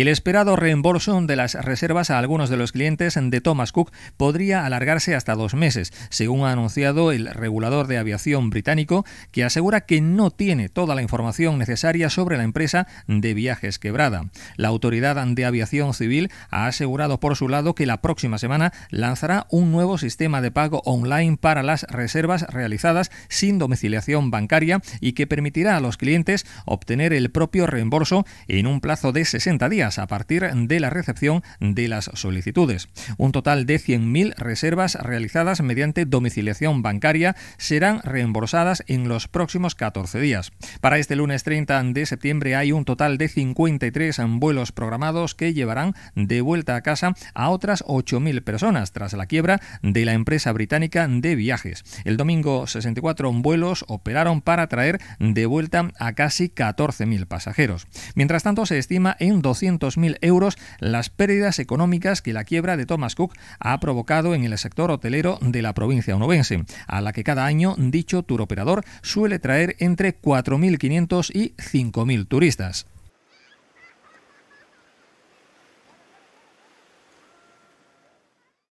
el esperado reembolso de las reservas a algunos de los clientes de Thomas Cook podría alargarse hasta dos meses, según ha anunciado el regulador de aviación británico, que asegura que no tiene toda la información necesaria sobre la empresa de viajes quebrada. La Autoridad de Aviación Civil ha asegurado por su lado que la próxima semana lanzará un nuevo sistema de pago online para las reservas realizadas sin domiciliación bancaria y que permitirá a los clientes obtener el propio reembolso en un plazo de 60 días a partir de la recepción de las solicitudes. Un total de 100.000 reservas realizadas mediante domiciliación bancaria serán reembolsadas en los próximos 14 días. Para este lunes 30 de septiembre hay un total de 53 vuelos programados que llevarán de vuelta a casa a otras 8.000 personas tras la quiebra de la empresa británica de viajes. El domingo 64 vuelos operaron para traer de vuelta a casi 14.000 pasajeros. Mientras tanto se estima en 200 mil euros las pérdidas económicas que la quiebra de Thomas Cook ha provocado en el sector hotelero de la provincia onubense, a la que cada año dicho operador suele traer entre 4.500 y 5.000 turistas.